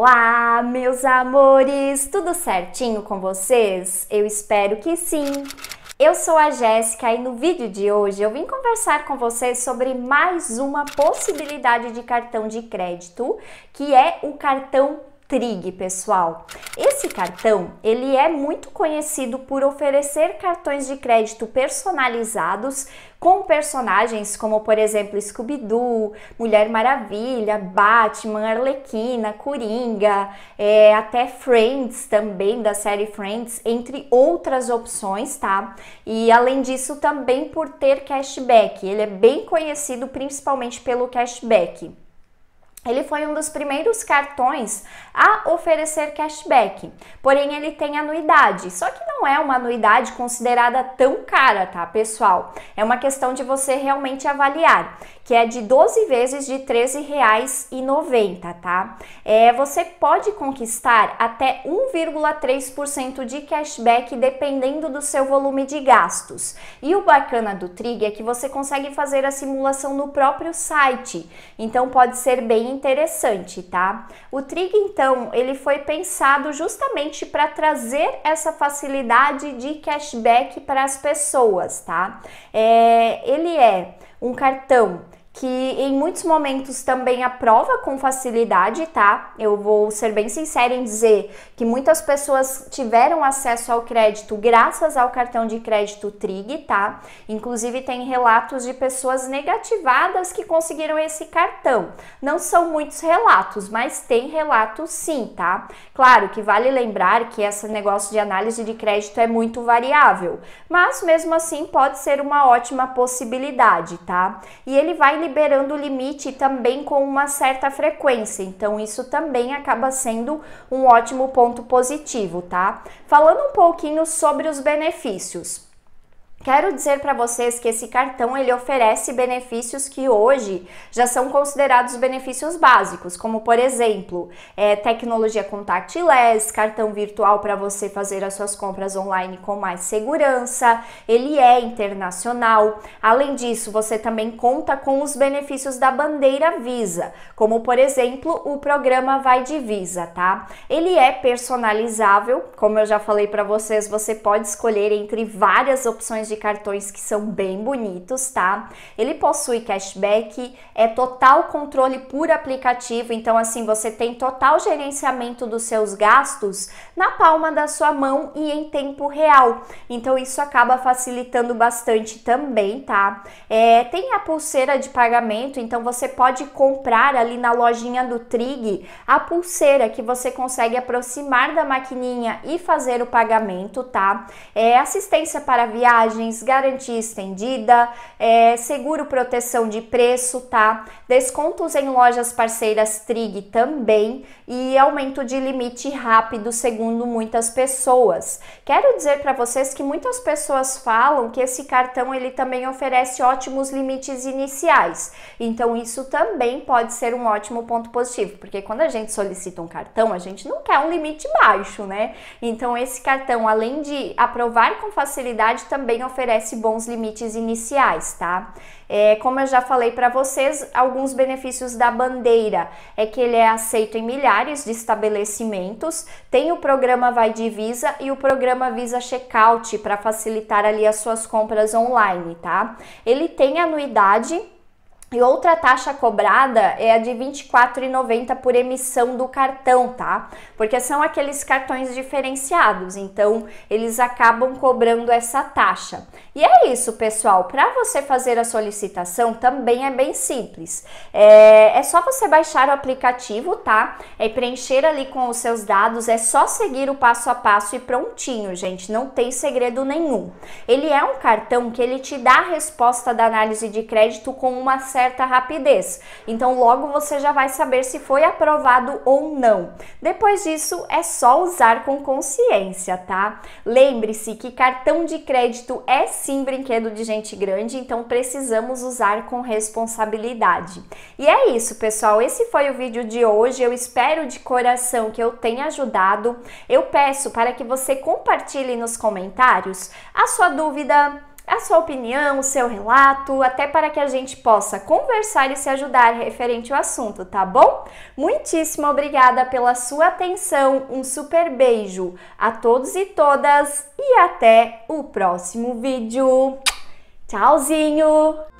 Olá, meus amores! Tudo certinho com vocês? Eu espero que sim! Eu sou a Jéssica e no vídeo de hoje eu vim conversar com vocês sobre mais uma possibilidade de cartão de crédito, que é o cartão Trig, pessoal. Esse cartão, ele é muito conhecido por oferecer cartões de crédito personalizados com personagens como, por exemplo, Scooby-Doo, Mulher Maravilha, Batman, Arlequina, Coringa, é, até Friends também, da série Friends, entre outras opções, tá? E além disso, também por ter cashback. Ele é bem conhecido principalmente pelo cashback. Ele foi um dos primeiros cartões a oferecer cashback, porém ele tem anuidade, só que não é uma anuidade considerada tão cara, tá, pessoal? É uma questão de você realmente avaliar, que é de 12 vezes de R$13,90, tá? É, você pode conquistar até 1,3% de cashback dependendo do seu volume de gastos. E o bacana do Trig é que você consegue fazer a simulação no próprio site, então pode ser bem interessante, tá? O Trig, então, ele foi pensado justamente para trazer essa facilidade de cashback para as pessoas, tá? É, ele é um cartão que em muitos momentos também aprova com facilidade, tá? Eu vou ser bem sincera em dizer que muitas pessoas tiveram acesso ao crédito graças ao cartão de crédito Trig, tá? Inclusive tem relatos de pessoas negativadas que conseguiram esse cartão. Não são muitos relatos, mas tem relatos sim, tá? Claro que vale lembrar que esse negócio de análise de crédito é muito variável, mas mesmo assim pode ser uma ótima possibilidade, tá? E ele vai liberando o limite também com uma certa frequência. Então isso também acaba sendo um ótimo ponto positivo, tá? Falando um pouquinho sobre os benefícios. Quero dizer para vocês que esse cartão ele oferece benefícios que hoje já são considerados benefícios básicos, como por exemplo, é, tecnologia contactless, cartão virtual para você fazer as suas compras online com mais segurança. Ele é internacional. Além disso, você também conta com os benefícios da bandeira Visa, como por exemplo, o programa Vai de Visa, tá? Ele é personalizável, como eu já falei para vocês, você pode escolher entre várias opções de cartões que são bem bonitos, tá? Ele possui cashback, é total controle por aplicativo, então assim você tem total gerenciamento dos seus gastos na palma da sua mão e em tempo real. Então isso acaba facilitando bastante também, tá? É, tem a pulseira de pagamento, então você pode comprar ali na lojinha do Trig a pulseira que você consegue aproximar da maquininha e fazer o pagamento, tá? É assistência para viagem garantia estendida, é, seguro proteção de preço, tá? Descontos em lojas parceiras Trig também e aumento de limite rápido, segundo muitas pessoas. Quero dizer para vocês que muitas pessoas falam que esse cartão ele também oferece ótimos limites iniciais. Então isso também pode ser um ótimo ponto positivo, porque quando a gente solicita um cartão, a gente não quer um limite baixo, né? Então esse cartão, além de aprovar com facilidade, também oferece bons limites iniciais, tá? É, como eu já falei para vocês, alguns benefícios da bandeira é que ele é aceito em milhares de estabelecimentos, tem o programa Vai de Visa e o programa Visa Checkout para facilitar ali as suas compras online, tá? Ele tem anuidade e outra taxa cobrada é a de 24,90 por emissão do cartão, tá? Porque são aqueles cartões diferenciados, então eles acabam cobrando essa taxa. E é isso, pessoal. Para você fazer a solicitação também é bem simples. É, é só você baixar o aplicativo, tá? É preencher ali com os seus dados, é só seguir o passo a passo e prontinho, gente. Não tem segredo nenhum. Ele é um cartão que ele te dá a resposta da análise de crédito com uma certa rapidez. Então logo você já vai saber se foi aprovado ou não. Depois disso é só usar com consciência, tá? Lembre-se que cartão de crédito é sim brinquedo de gente grande, então precisamos usar com responsabilidade. E é isso, pessoal. Esse foi o vídeo de hoje. Eu espero de coração que eu tenha ajudado. Eu peço para que você compartilhe nos comentários a sua dúvida, a sua opinião, o seu relato, até para que a gente possa conversar e se ajudar referente ao assunto, tá bom? Muitíssimo obrigada pela sua atenção, um super beijo a todos e todas e até o próximo vídeo. Tchauzinho!